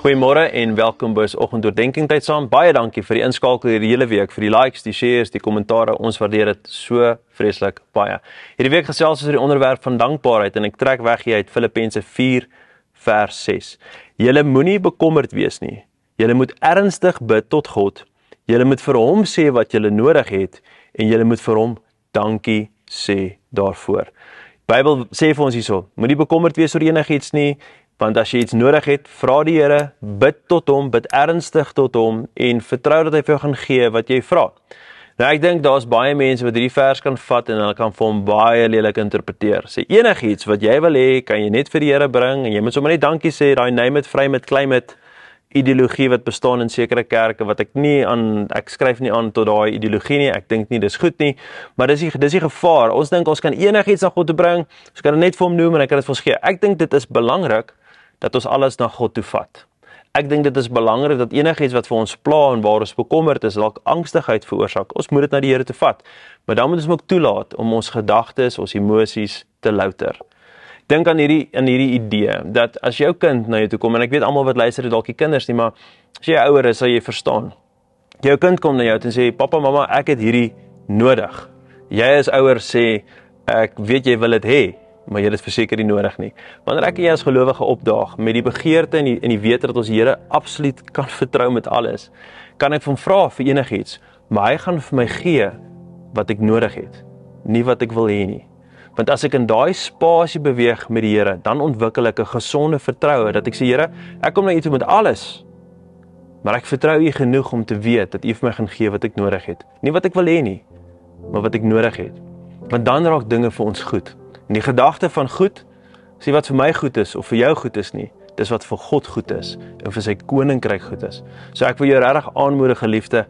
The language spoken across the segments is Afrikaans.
Goeiemôre en welkom by ons oggendoordenkingtyd saam. Baie dankie vir die inskakel hierdie hele week, vir die likes, die shares, die kommentaare. Ons waardeer dit so vreeslik baie. Hierdie week gesels ons oor die onderwerp van dankbaarheid en ek trek weg hier uit Filippense 4 vers 6. Julle moenie bekommerd wees nie. Julle moet ernstig bid tot God. Julle moet vir hom sê wat julle nodig het en julle moet vir hom dankie sê daarvoor. Bybel sê vir ons hierso, moenie bekommerd wees oor enigiets nie. Want as jy iets nodig het, vra die Here, bid tot hom, bid ernstig tot hom en vertrou dat hy vir jou gaan gee wat jy vra. Nou ek dink daar's baie mense wat hierdie vers kan vat en hulle kan vir hom baie lelik interpreteer. Sê enigiets wat jy wil hê, kan jy net vir die Here bring en jy moet sommer net dankie sê, daai name it vry met klaim it ideologie wat bestaan in sekere kerke wat ek nie aan ek skryf nie aan tot daai ideologie nie. Ek dink nie dis goed nie, maar dis die dis die gevaar. Ons dink ons kan enigiets aan God te bring. Ons kan dit net vir hom noem en ek kan dit vir ons gee. Ek dink dit is belangrik dat ons alles na God toe vat. Ek dink dit is belangrik dat enigiets wat vir ons pla en waar ons bekommerd is, dalk angstigheid veroorsaak, ons moet dit na die Here toe vat. Maar dan moet ons ook toelaat om ons gedagtes, ons emosies te louter. Dink aan hierdie aan hierdie idee dat as jou kind na jou toe kom en ek weet almal wat luister het dalk die kinders nie, maar as jy ouer is, sal jy verstaan. Jou kind kom na jou toe en sê: "Pappa, mamma, ek het hierdie nodig." Jy as ouer sê: "Ek weet jy wil dit hê." maar jy dit verseker nie nodig nie. Wanneer ek hier as gelowige opdaag met die begeerte en die en die wete dat ons Here absoluut kan vertrou met alles, kan ek van vra vir enigiets, maar hy gaan vir my gee wat ek nodig het, nie wat ek wil hê nie. Want as ek in daai spasie beweeg met die Here, dan ontwikkel ek 'n gesonde vertroue dat ek sê Here, ek kom na U toe met alles. Maar ek vertrou U genoeg om te weet dat U vir my gaan gee wat ek nodig het, nie wat ek wil hê nie, maar wat ek nodig het. Want dan raak dinge vir ons goed. En die gedagte van goed is nie wat vir my goed is of vir jou goed is nie. Dis wat vir God goed is en vir sy koninkryk goed is. So ek wil jou regtig aanmoedig geliefde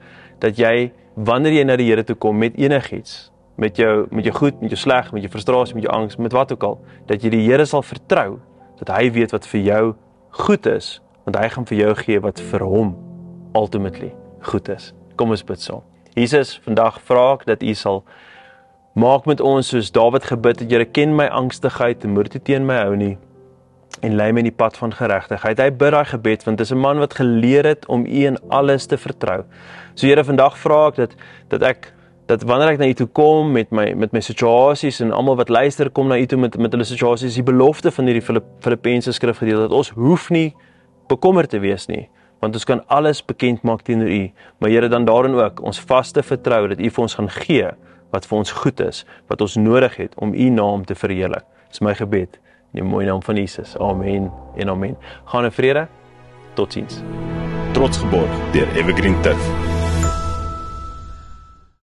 dat jy wanneer jy na die Here toe kom met enigiets, met jou met jou goed, met jou sleg, met jou frustrasie, met jou angs, met wat ook al, dat jy die Here sal vertrou dat hy weet wat vir jou goed is, want hy gaan vir jou gee wat vir hom ultimately goed is. Kom ons bid saam. Jesus, vandag vra ek dat U sal Maak met ons soos Dawid gebid het, Here, ken my angstigheid en moed dit teen my hou nie en lei my in die pad van geregtigheid. Hy bid daai gebed want dis 'n man wat geleer het om U in alles te vertrou. So Here, vandag vra ek dat dat ek dat wanneer ek na U toe kom met my met my situasies en almal wat luister kom na U toe met met hulle situasies, die belofte van hierdie Filippense skrifgedeelte dat ons hoef nie bekommerd te wees nie want ons kan alles bekend maak teenoor U. Maar Here, dan daarin ook ons vaste vertrou dat U vir ons gaan gee wat vir ons goed is, wat ons nodig het om U naam te verheerlik. Dis my gebed in die mooi naam van Jesus. Amen en amen. Gaan in vrede. Totsiens. Trotsgeborg deur Evergreen Tuff.